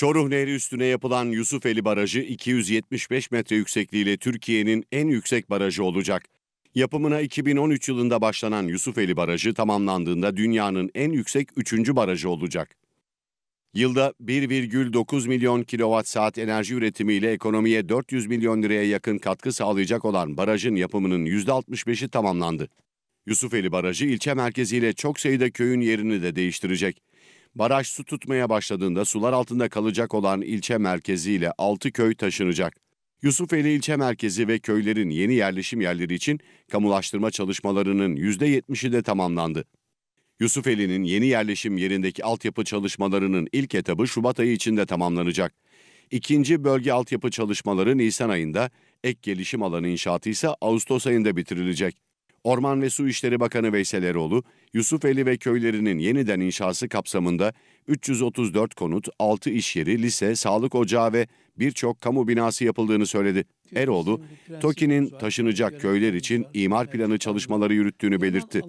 Çoruh Nehri üstüne yapılan Yusufeli Barajı 275 metre yüksekliğiyle Türkiye'nin en yüksek barajı olacak. Yapımına 2013 yılında başlanan Yusufeli Barajı tamamlandığında dünyanın en yüksek 3. barajı olacak. Yılda 1,9 milyon kilowatt saat enerji üretimiyle ekonomiye 400 milyon liraya yakın katkı sağlayacak olan barajın yapımının %65'i tamamlandı. Yusufeli Barajı ilçe merkeziyle çok sayıda köyün yerini de değiştirecek. Baraj su tutmaya başladığında sular altında kalacak olan ilçe merkeziyle 6 köy taşınacak. Yusufeli ilçe merkezi ve köylerin yeni yerleşim yerleri için kamulaştırma çalışmalarının %70'i de tamamlandı. Yusufeli'nin yeni yerleşim yerindeki altyapı çalışmalarının ilk etabı Şubat ayı içinde tamamlanacak. İkinci bölge altyapı çalışmaları Nisan ayında, ek gelişim alanı inşaatı ise Ağustos ayında bitirilecek. Orman ve Su İşleri Bakanı Veysel Eroğlu, Yusufeli ve köylerinin yeniden inşası kapsamında 334 konut, 6 iş yeri, lise, sağlık ocağı ve birçok kamu binası yapıldığını söyledi. Eroğlu, TOKİ'nin taşınacak köyler için imar planı çalışmaları yürüttüğünü belirtti.